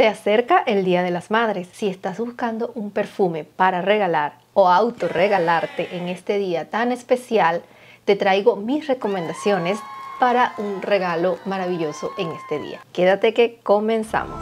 Se acerca el Día de las Madres. Si estás buscando un perfume para regalar o autorregalarte en este día tan especial, te traigo mis recomendaciones para un regalo maravilloso en este día. Quédate que comenzamos.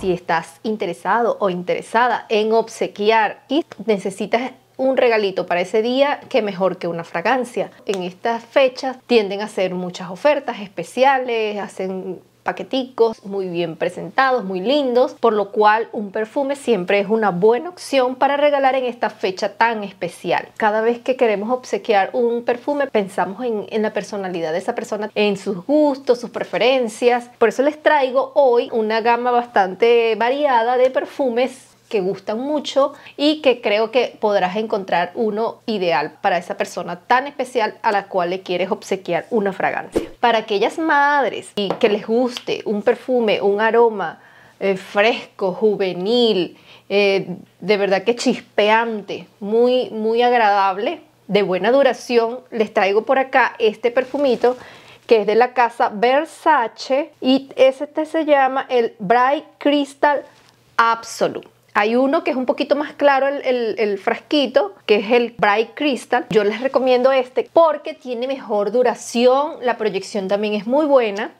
Si estás interesado o interesada en obsequiar y necesitas un regalito para ese día, que mejor que una fragancia. En estas fechas tienden a hacer muchas ofertas especiales, hacen paqueticos muy bien presentados, muy lindos, por lo cual un perfume siempre es una buena opción para regalar en esta fecha tan especial. Cada vez que queremos obsequiar un perfume pensamos en, en, la personalidad de esa persona, en sus gustos, sus preferencias. Por eso les traigo hoy una gama bastante variada de perfumes que gustan mucho y que creo que podrás encontrar uno ideal para esa persona tan especial a la cual le quieres obsequiar una fragancia. Para aquellas madres y que les guste un perfume, un aroma eh, fresco, juvenil, eh, de verdad que chispeante, muy, muy agradable, de buena duración, les traigo por acá este perfumito que es de la casa Versace y este se llama el Bright Crystal Absolute. Hay uno que es un poquito más claro el, frasquito, que es el Bright Crystal. Yo les recomiendo este porque tiene mejor duración, la proyección también es muy buena.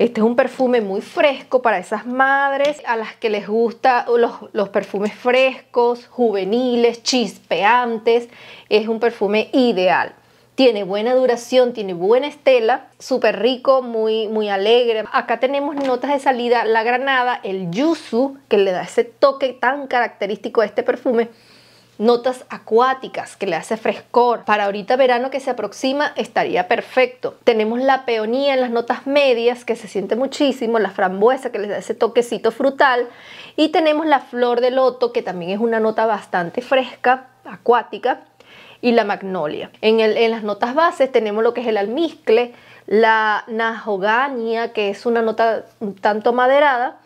Este es un perfume muy fresco para esas madres a las que les gustan los, perfumes frescos, juveniles, chispeantes. Es un perfume ideal. Tiene buena duración, tiene buena estela, súper rico, muy, muy alegre. Acá tenemos notas de salida, la granada, el yuzu, que le da ese toque tan característico a este perfume. Notas acuáticas que le hace frescor. Para ahorita verano que se aproxima estaría perfecto. Tenemos la peonía en las notas medias que se siente muchísimo, la frambuesa que le da ese toquecito frutal y tenemos la flor de loto que también es una nota bastante fresca, acuática y la magnolia. En, el, en las notas bases tenemos lo que es el almizcle, la najogania, que es una nota un tanto maderada,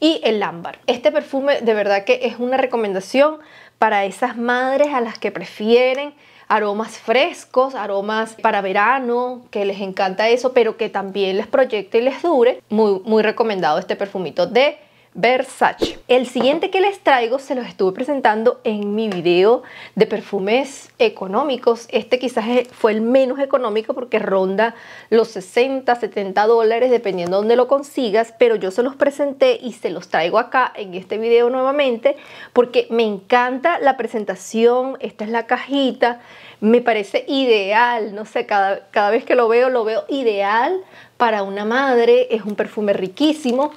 y el ámbar. Este perfume de verdad que es una recomendación para esas madres a las que prefieren aromas frescos, aromas para verano, que les encanta eso, pero que también les proyecte y les dure. Muy, muy recomendado este perfumito de Versace. El siguiente que les traigo se los estuve presentando en mi video de perfumes económicos. Este quizás fue el menos económico porque ronda los 60, 70 dólares dependiendo de dónde lo consigas, pero yo se los presenté y se los traigo acá en este video nuevamente porque me encanta la presentación. Esta es la cajita, me parece ideal, no sé, cada, cada vez que lo veo lo veo ideal para una madre, es un perfume riquísimo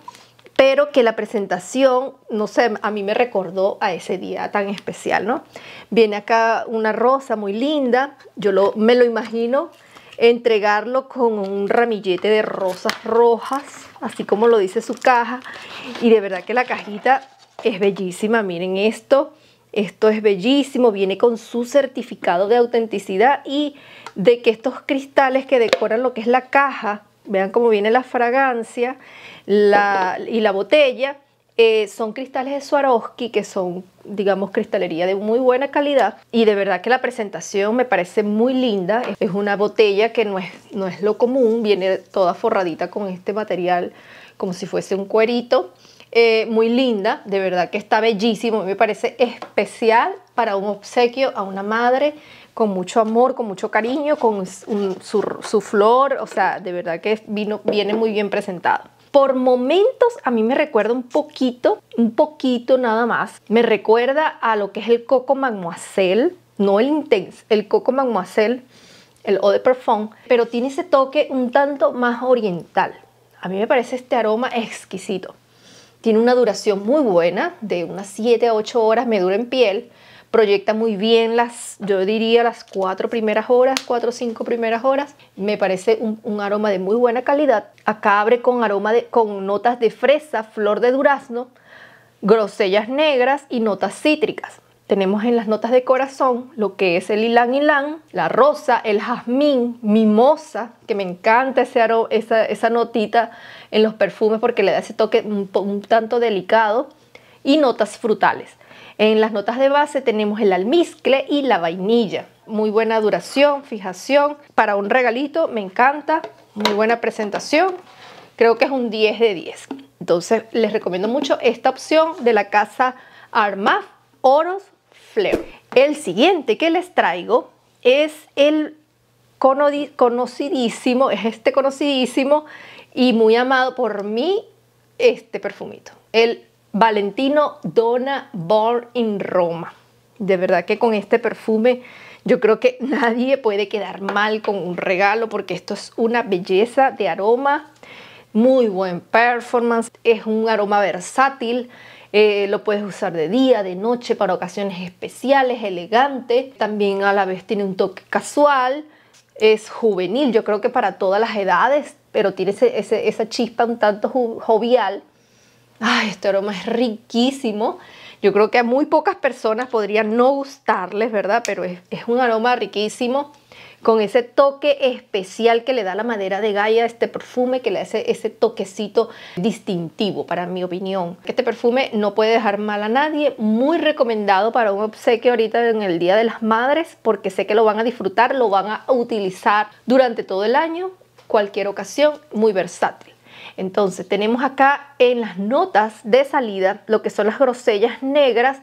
pero que la presentación, no sé, a mí me recordó a ese día tan especial, ¿no? Viene acá una rosa muy linda, yo me lo imagino entregarlo con un ramillete de rosas rojas, así como lo dice su caja, y de verdad que la cajita es bellísima, miren esto, esto es bellísimo, viene con su certificado de autenticidad y de que estos cristales que decoran lo que es la caja, vean cómo viene la fragancia y la botella. Eh, son cristales de Swarovski que son, digamos, cristalería de muy buena calidad y de verdad que la presentación me parece muy linda. Es una botella que no es, no es lo común, viene toda forradita con este material como si fuese un cuerito. Eh, muy linda, de verdad que está bellísimo, me parece especial para un obsequio a una madre con mucho amor, con mucho cariño, con su, flor, o sea, de verdad que vino, viene muy bien presentado. Por momentos a mí me recuerda un poquito, un poquito nada más, me recuerda a lo que es el coco mademoiselle, no el intense, el coco mademoiselle, el eau de parfum, pero tiene ese toque un tanto más oriental. A mí me parece este aroma exquisito. Tiene una duración muy buena, de unas 7 a 8 horas me dura en piel, proyecta muy bien las, yo diría las cuatro primeras horas, cuatro o cinco primeras horas. Me parece un, aroma de muy buena calidad. Acá abre con aroma de, con notas de fresa, flor de durazno, grosellas negras y notas cítricas. Tenemos en las notas de corazón lo que es el ylang ylang, la rosa, el jazmín, mimosa, que me encanta ese esa, notita en los perfumes porque le da ese toque un tanto delicado y notas frutales. En las notas de base tenemos el almizcle y la vainilla. Muy buena duración, fijación. Para un regalito me encanta. Muy buena presentación. Creo que es un 10 de 10. Entonces les recomiendo mucho esta opción de la casa Armaf Oros Fleur El siguiente que les traigo es el conocidísimo, es este conocidísimo y muy amado por mí, este perfumito. El Valentino Donna Born in Roma. De verdad que con este perfume yo creo que nadie puede quedar mal con un regalo porque esto es una belleza de aroma. Muy buen performance. Es un aroma versátil. Eh, lo puedes usar de día, de noche, para ocasiones especiales, elegante. También a la vez tiene un toque casual. Es juvenil, yo creo que para todas las edades, pero tiene esa chispa un tanto jovial Ay, este aroma es riquísimo. Yo creo que a muy pocas personas podría no gustarles, ¿verdad? Pero es, un aroma riquísimo con ese toque especial que le da la madera de Gaia, este perfume que le hace ese toquecito distintivo, para mi opinión. Este perfume no puede dejar mal a nadie, muy recomendado para un obsequio ahorita en el Día de las Madres, porque sé que lo van a disfrutar, lo van a utilizar durante todo el año, cualquier ocasión, muy versátil. Entonces tenemos acá en las notas de salida lo que son las grosellas negras,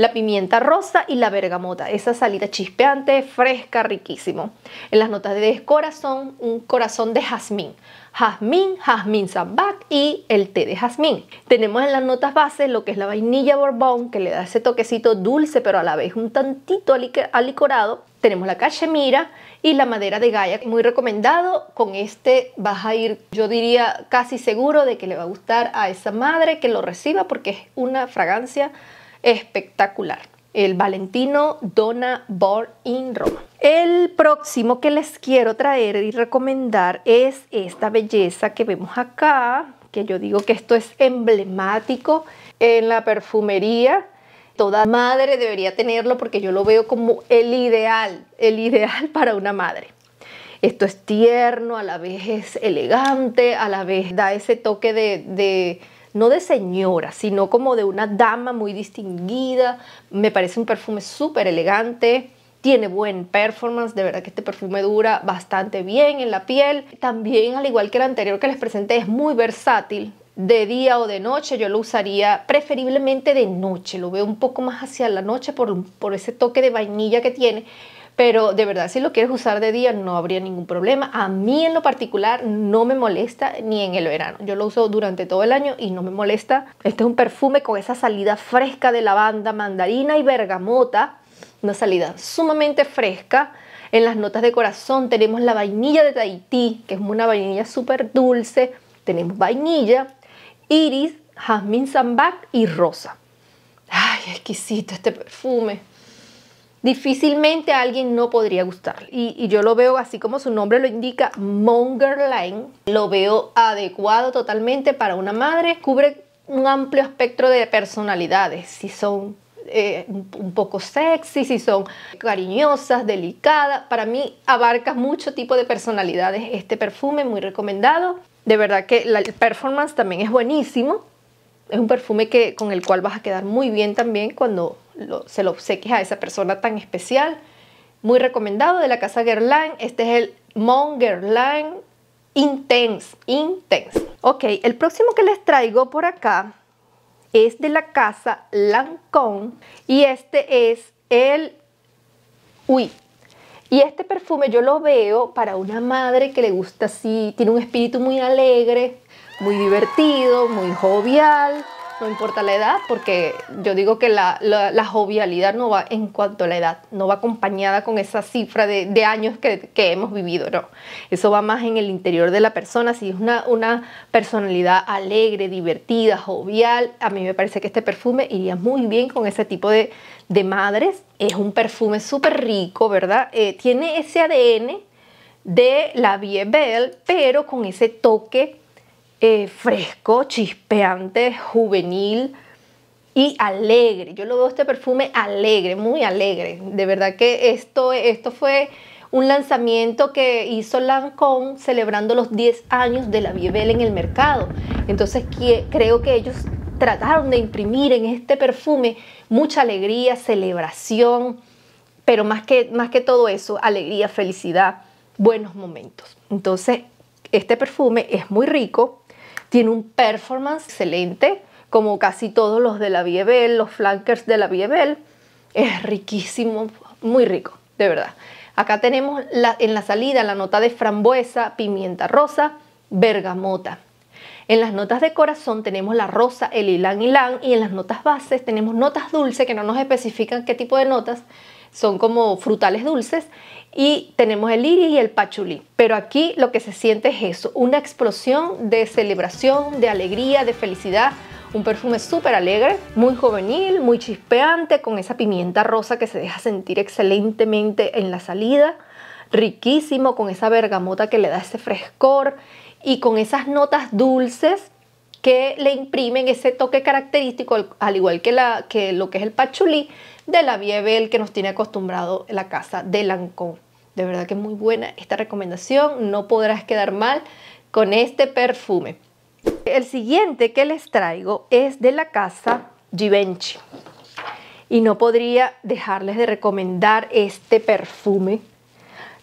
la pimienta rosa y la bergamota. Esa salida chispeante, fresca, riquísimo. En las notas de corazón, un corazón de jazmín. Jazmín, jazmín sambac y el té de jazmín. Tenemos en las notas bases lo que es la vainilla bourbon, que le da ese toquecito dulce, pero a la vez un tantito alicorado. Tenemos la cachemira y la madera de gaya, muy recomendado. Con este vas a ir, yo diría, casi seguro de que le va a gustar a esa madre que lo reciba porque es una fragancia espectacular. El Valentino Donna born in Roma. El próximo que les quiero traer y recomendar es esta belleza que vemos acá, que yo digo que esto es emblemático en la perfumería. Toda madre debería tenerlo porque yo lo veo como el ideal, el ideal para una madre. Esto es tierno, a la vez es elegante, a la vez da ese toque de no de señora, sino como de una dama muy distinguida. Me parece un perfume súper elegante. Tiene buen performance, de verdad que este perfume dura bastante bien en la piel. También, al igual que el anterior que les presenté, es muy versátil, de día o de noche, yo lo usaría preferiblemente de noche, lo veo un poco más hacia la noche por, por, ese toque de vainilla que tiene, pero de verdad, si lo quieres usar de día, no habría ningún problema. A mí en lo particular no me molesta ni en el verano. Yo lo uso durante todo el año y no me molesta. Este es un perfume con esa salida fresca de lavanda, mandarina y bergamota. Una salida sumamente fresca. En las notas de corazón tenemos la vainilla de Tahití, que es una vainilla súper dulce. Tenemos vainilla, iris, jazmín sambac y rosa. Ay, exquisito este perfume difícilmente alguien no podría gustarle Y, yo lo veo así como su nombre lo indica, Mongerline. Lo veo adecuado totalmente para una madre. Cubre un amplio espectro de personalidades. Si son eh, un poco sexy, si son cariñosas, delicadas. Para mí abarca mucho tipo de personalidades este perfume, muy recomendado. De verdad que la, performance también es buenísimo. Es un perfume que, con el cual vas a quedar muy bien también cuando se lo obsequies a esa persona tan especial. Muy recomendado de la casa Guerlain. Este es el Mon Guerlain Intense. Intense. Ok, el próximo que les traigo por acá es de la casa Lancôme y este es el Uy. Y este perfume yo lo veo para una madre que le gusta así, tiene un espíritu muy alegre, muy divertido, muy jovial, no importa la edad, porque yo digo que la, jovialidad no va en cuanto a la edad, no va acompañada con esa cifra de, años que, hemos vivido, no. Eso va más en el interior de la persona, si es una, una personalidad alegre, divertida, jovial, a mí me parece que este perfume iría muy bien con ese tipo de, madres. Es un perfume súper rico, ¿verdad? Eh, tiene ese ADN de la Vie Belle, pero con ese toque eh, fresco, chispeante, juvenil y alegre. Yo lo veo este perfume alegre, muy alegre. De verdad que esto, esto fue un lanzamiento que hizo Lancôme celebrando los 10 años de la Bibel en el mercado. Entonces creo que ellos trataron de imprimir en este perfume mucha alegría, celebración, pero más que, más que todo eso, alegría, felicidad, buenos momentos. Entonces, este perfume es muy rico, tiene un performance excelente, como casi todos los de la Biebel, los flankers de la Biebel. Es riquísimo, muy rico, de verdad. Acá tenemos en la salida la nota de frambuesa, pimienta rosa, bergamota. En las notas de corazón tenemos la rosa, el ylang ylang y en las notas bases tenemos notas dulces que no nos especifican qué tipo de notas son como frutales dulces y tenemos el iris y el pachulí. Pero aquí lo que se siente es eso, una explosión de celebración, de alegría, de felicidad. Un perfume súper alegre, muy juvenil, muy chispeante, con esa pimienta rosa que se deja sentir excelentemente en la salida. Riquísimo, con esa bergamota que le da ese frescor y con esas notas dulces que le imprimen ese toque característico, al igual que, la, que lo que es el pachulí, de la vievel que nos tiene acostumbrado la casa de Lancôme. De verdad que es muy buena esta recomendación, no podrás quedar mal con este perfume. El siguiente que les traigo es de la casa Givenchy. Y no podría dejarles de recomendar este perfume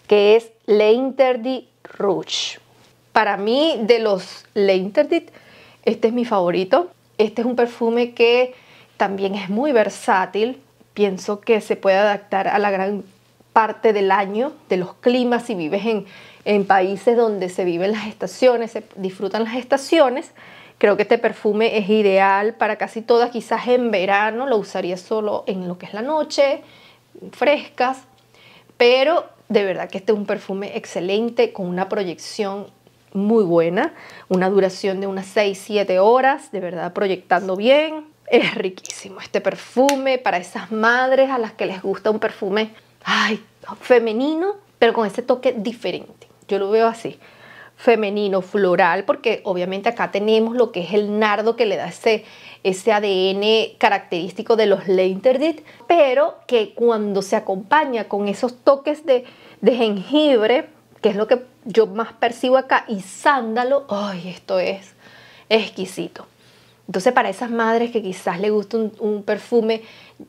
que es Interdit Rouge. Para mí, de los L'Interdit Rouge, este es mi favorito. Este es un perfume que también es muy versátil. Pienso que se puede adaptar a la gran parte del año, de los climas, si vives en, países donde se viven las estaciones, se disfrutan las estaciones. Creo que este perfume es ideal para casi todas, quizás en verano lo usaría solo en lo que es la noche, frescas, pero de verdad que este es un perfume excelente con una proyección muy buena, una duración de unas 6-7 horas, de verdad proyectando bien. Es riquísimo este perfume para esas madres a las que les gusta un perfume ay, femenino, pero con ese toque diferente. Yo lo veo así, femenino, floral, porque obviamente acá tenemos lo que es el nardo que le da ese, ese ADN característico de los Leinterdit, pero que cuando se acompaña con esos toques de, de jengibre, que es lo que yo más percibo acá, y sándalo, ¡ay, esto es exquisito! Entonces, para esas madres que quizás le gusta un, perfume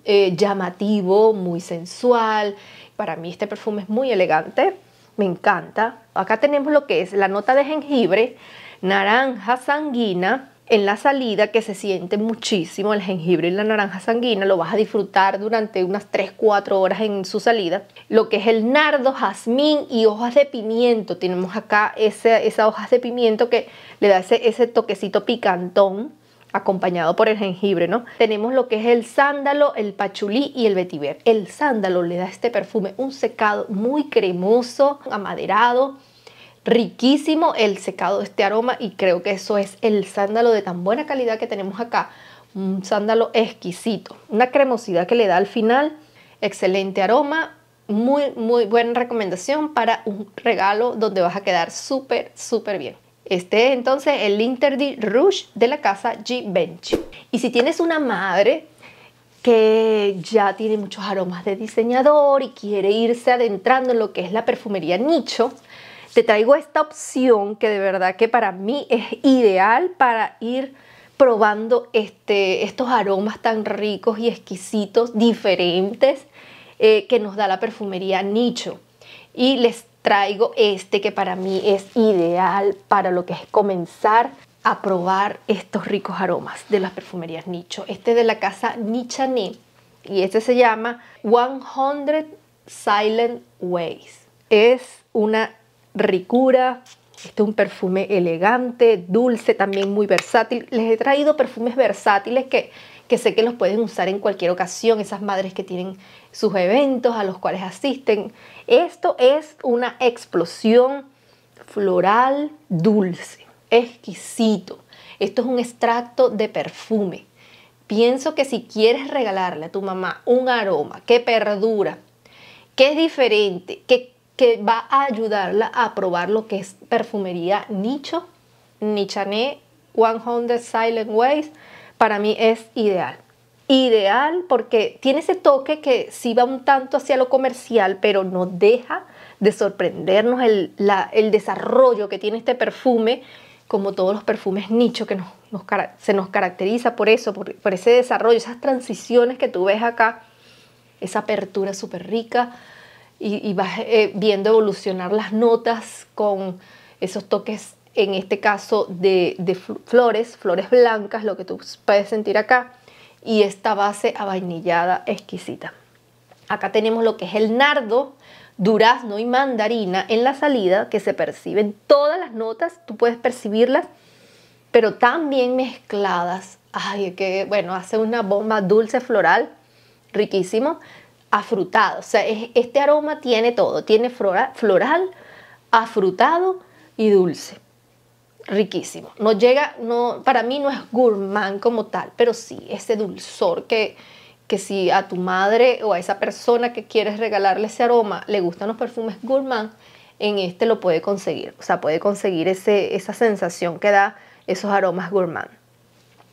eh, llamativo, muy sensual, para mí este perfume es muy elegante, me encanta. Acá tenemos lo que es la nota de jengibre, naranja sanguina, en la salida que se siente muchísimo el jengibre y la naranja sanguínea, lo vas a disfrutar durante unas 3-4 horas en su salida. Lo que es el nardo, jazmín y hojas de pimiento, tenemos acá esa, esa hojas de pimiento que le da ese, toquecito picantón acompañado por el jengibre, ¿no? Tenemos lo que es el sándalo, el pachulí y el vetiver. El sándalo le da este perfume un secado muy cremoso, amaderado, riquísimo el secado de este aroma y creo que eso es el sándalo de tan buena calidad que tenemos acá. Un sándalo exquisito, una cremosidad que le da al final, excelente aroma, muy, muy buena recomendación para un regalo donde vas a quedar súper, súper bien. Este es entonces el interdit Rouge de la casa G-Bench. Y si tienes una madre que ya tiene muchos aromas de diseñador y quiere irse adentrando en lo que es la perfumería nicho, te traigo esta opción que de verdad que para mí es ideal para ir probando este, estos aromas tan ricos y exquisitos, diferentes, eh, que nos da la perfumería Nicho. Y les traigo este que para mí es ideal para lo que es comenzar a probar estos ricos aromas de las perfumerías Nicho. Este es de la casa Nichané y este se llama 100 Silent Ways. Es una ricura. Este es un perfume elegante, dulce, también muy versátil. Les he traído perfumes versátiles que, que sé que los pueden usar en cualquier ocasión, esas madres que tienen sus eventos a los cuales asisten. Esto es una explosión floral dulce, exquisito. Esto es un extracto de perfume. Pienso que si quieres regalarle a tu mamá un aroma que perdura, que es diferente, que que va a ayudarla a probar lo que es perfumería nicho, Nichané 100 Silent Ways, para mí es ideal. Ideal porque tiene ese toque que sí va un tanto hacia lo comercial, pero no deja de sorprendernos el, desarrollo que tiene este perfume, como todos los perfumes nicho que nos, se nos caracteriza por eso, por, por ese desarrollo, esas transiciones que tú ves acá, esa apertura súper rica, y, vas eh, viendo evolucionar las notas con esos toques, en este caso de, flores, flores blancas, lo que tú puedes sentir acá, y esta base avainillada exquisita. Acá tenemos lo que es el nardo, durazno y mandarina en la salida que se perciben todas las notas, tú puedes percibirlas, pero también mezcladas. Ay, que bueno, hace una bomba dulce floral, riquísimo afrutado. O sea, este aroma tiene todo, tiene floral, afrutado y dulce. Riquísimo. No llega, no, para mí no es gourmand como tal, pero sí ese dulzor que, que si a tu madre o a esa persona que quieres regalarle ese aroma le gustan los perfumes gourmand, en este lo puede conseguir. O sea, puede conseguir ese, esa sensación que da esos aromas gourmand.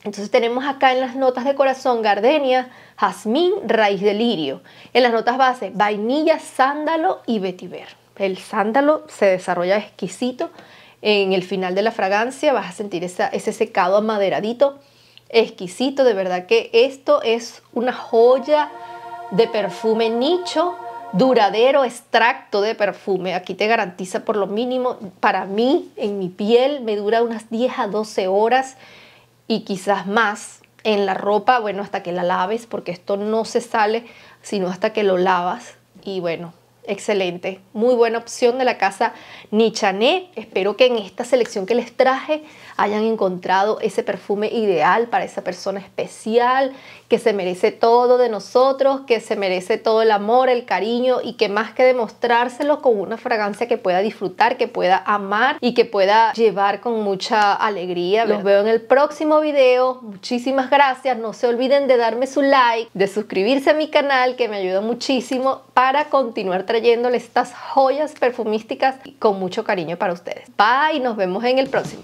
Entonces tenemos acá en las notas de corazón gardenia, jazmín, raíz de lirio. En las notas base, vainilla, sándalo y vetiver. El sándalo se desarrolla exquisito. En el final de la fragancia vas a sentir ese secado amaderadito exquisito. De verdad que esto es una joya de perfume nicho, duradero, extracto de perfume. Aquí te garantiza por lo mínimo, para mí, en mi piel, me dura unas 10 a 12 horas y quizás más en la ropa, bueno, hasta que la laves, porque esto no se sale sino hasta que lo lavas. Y bueno, excelente, muy buena opción de la casa Nichané. Espero que en esta selección que les traje hayan encontrado ese perfume ideal para esa persona especial, que se merece todo de nosotros, que se merece todo el amor, el cariño y que más que demostrárselo con una fragancia que pueda disfrutar, que pueda amar y que pueda llevar con mucha alegría. Los veo en el próximo video. Muchísimas gracias. No se olviden de darme su like, de suscribirse a mi canal que me ayuda muchísimo para continuar trayéndole estas joyas perfumísticas con mucho cariño para ustedes. Bye, nos vemos en el próximo.